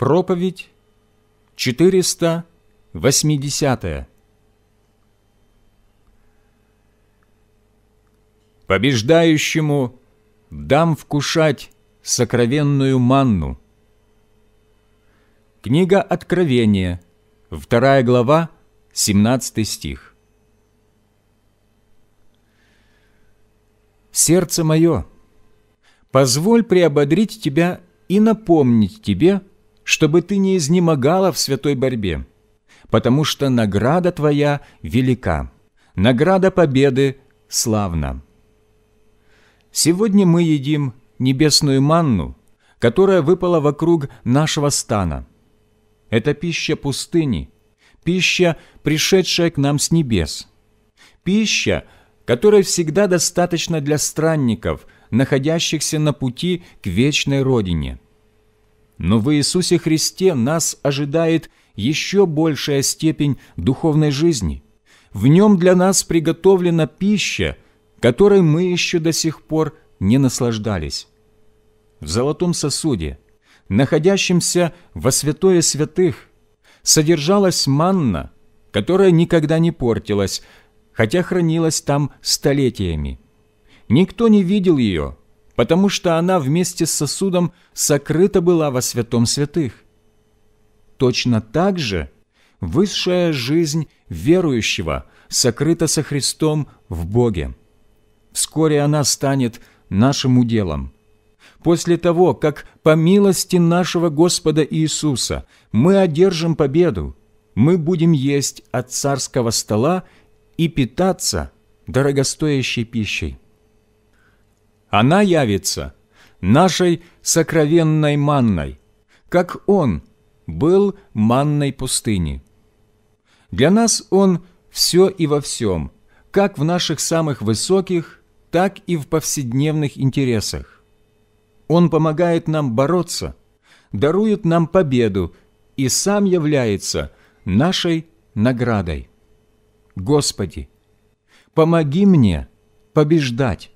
Проповедь 480. Побеждающему дам вкушать сокровенную манну. Книга Откровения, вторая глава, 17 стих. Сердце мое, позволь приободрить тебя и напомнить тебе, чтобы ты не изнемогала в святой борьбе, потому что награда твоя велика, награда победы славна. Сегодня мы едим небесную манну, которая выпала вокруг нашего стана. Это пища пустыни, пища, пришедшая к нам с небес, пища, которая всегда достаточно для странников, находящихся на пути к вечной Родине – но в Иисусе Христе нас ожидает еще большая степень духовной жизни. В Нем для нас приготовлена пища, которой мы еще до сих пор не наслаждались. В золотом сосуде, находящемся во святое святых, содержалась манна, которая никогда не портилась, хотя хранилась там столетиями. Никто не видел ее, потому что она вместе с сосудом сокрыта была во святом святых. Точно так же высшая жизнь верующего сокрыта со Христом в Боге. Вскоре она станет нашим уделом. После того, как по милости нашего Господа Иисуса мы одержим победу, мы будем есть от царского стола и питаться дорогостоящей пищей. Она явится нашей сокровенной манной, как Он был манной пустыни. Для нас Он все и во всем, как в наших самых высоких, так и в повседневных интересах. Он помогает нам бороться, дарует нам победу и сам является нашей наградой. Господи, помоги мне побеждать.